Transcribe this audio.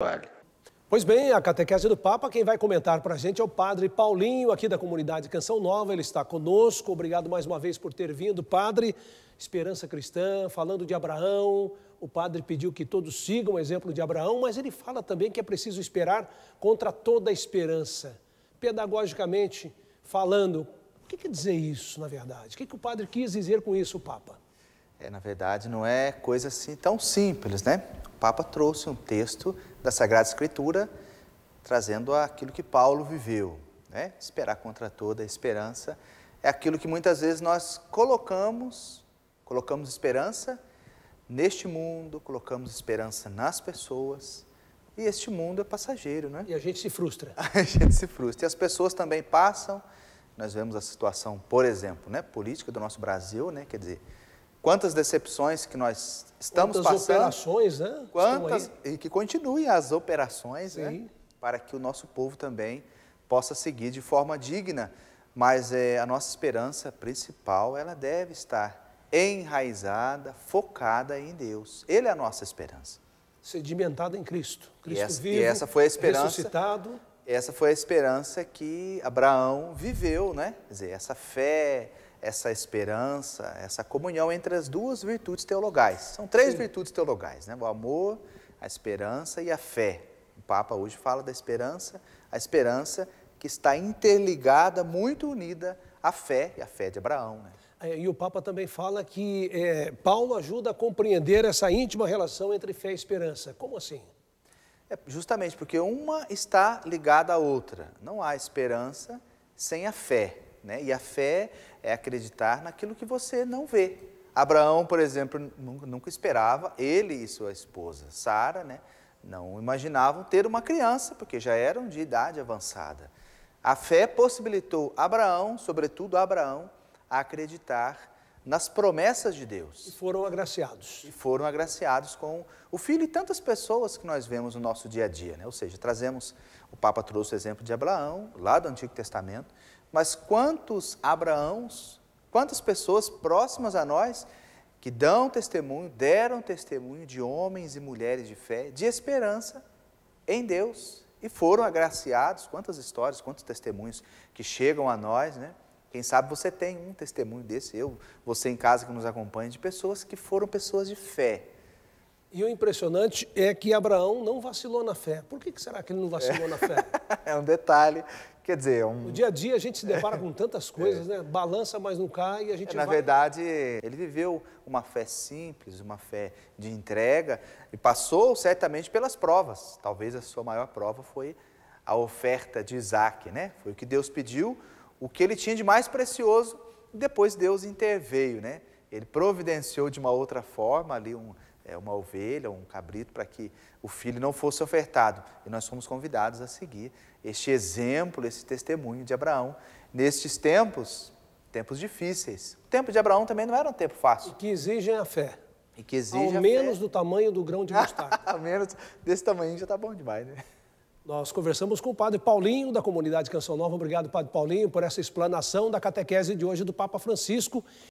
Vale. Pois bem, a catequese do Papa, quem vai comentar para a gente é o Padre Paulinho, aqui da comunidade Canção Nova. Ele está conosco. Obrigado mais uma vez por ter vindo, Padre. Esperança Cristã, falando de Abraão. O Padre pediu que todos sigam o exemplo de Abraão, mas ele fala também que é preciso esperar contra toda esperança. Pedagogicamente falando, o que quer dizer isso, na verdade? O que, que o Padre quis dizer com isso, Papa? É, na verdade, não é coisa assim tão simples, né? Papa trouxe um texto da Sagrada Escritura trazendo aquilo que Paulo viveu. Né? Esperar contra toda a esperança é aquilo que muitas vezes nós colocamos, colocamos esperança neste mundo, colocamos esperança nas pessoas. E este mundo é passageiro, né? E a gente se frustra. A gente se frustra. E as pessoas também passam. Nós vemos a situação, por exemplo, né, política do nosso Brasil, né? Quer dizer, quantas decepções que nós estamos quantas passando. Quantas operações, né? Quantas, e que continuem as operações, né, Sim. né? Para que o nosso povo também possa seguir de forma digna. Mas é, a nossa esperança principal, ela deve estar enraizada, focada em Deus. Ele é a nossa esperança. Sedimentada em Cristo. Cristo e essa, vivo, e essa foi a esperança ressuscitado. Essa foi a esperança que Abraão viveu, né? Quer dizer, essa fé, essa esperança, essa comunhão entre as duas virtudes teologais. São três Sim. virtudes teologais, né? O amor, a esperança e a fé. O Papa hoje fala da esperança, a esperança que está interligada, muito unida à fé, e à fé de Abraão, né? É, e o Papa também fala que é, Paulo ajuda a compreender essa íntima relação entre fé e esperança. Como assim? É justamente porque uma está ligada à outra. Não há esperança sem a fé. Né? E a fé é acreditar naquilo que você não vê. Abraão, por exemplo, nunca esperava, ele e sua esposa Sara, né? não imaginavam ter uma criança, porque já eram de idade avançada. A fé possibilitou Abraão, sobretudo Abraão, a acreditar nas promessas de Deus. E foram agraciados. E foram agraciados com o Filho e tantas pessoas que nós vemos no nosso dia a dia. Né? Ou seja, trazemos, o Papa trouxe o exemplo de Abraão, lá do Antigo Testamento, mas quantos Abraãos, quantas pessoas próximas a nós que dão testemunho, deram testemunho de homens e mulheres de fé, de esperança em Deus e foram agraciados. Quantas histórias, quantos testemunhos que chegam a nós, né? Quem sabe você tem um testemunho desse, eu, você em casa que nos acompanha, de pessoas que foram pessoas de fé. E o impressionante é que Abraão não vacilou na fé. Por que, que será que ele não vacilou é. na fé? é um detalhe. Quer dizer, é um... No dia a dia a gente se depara com tantas é. coisas, é. né? Balança, mas não cai e a gente. na vai... verdade, ele viveu uma fé simples, uma fé de entrega e passou certamente pelas provas. Talvez a sua maior prova foi a oferta de Isaac, né? Foi o que Deus pediu o que ele tinha de mais precioso, depois Deus interveio, né? Ele providenciou de uma outra forma ali um, é, uma ovelha, um cabrito, para que o filho não fosse ofertado. E nós fomos convidados a seguir este exemplo, esse testemunho de Abraão nestes tempos, tempos difíceis. O tempo de Abraão também não era um tempo fácil. E que exigem a fé. E que exigem. Ao menos fé. do tamanho do grão de mostarda. menos desse tamanho já está bom demais, né? Nós conversamos com o padre Paulinho, da comunidade Canção Nova. Obrigado, padre Paulinho, por essa explanação da catequese de hoje do Papa Francisco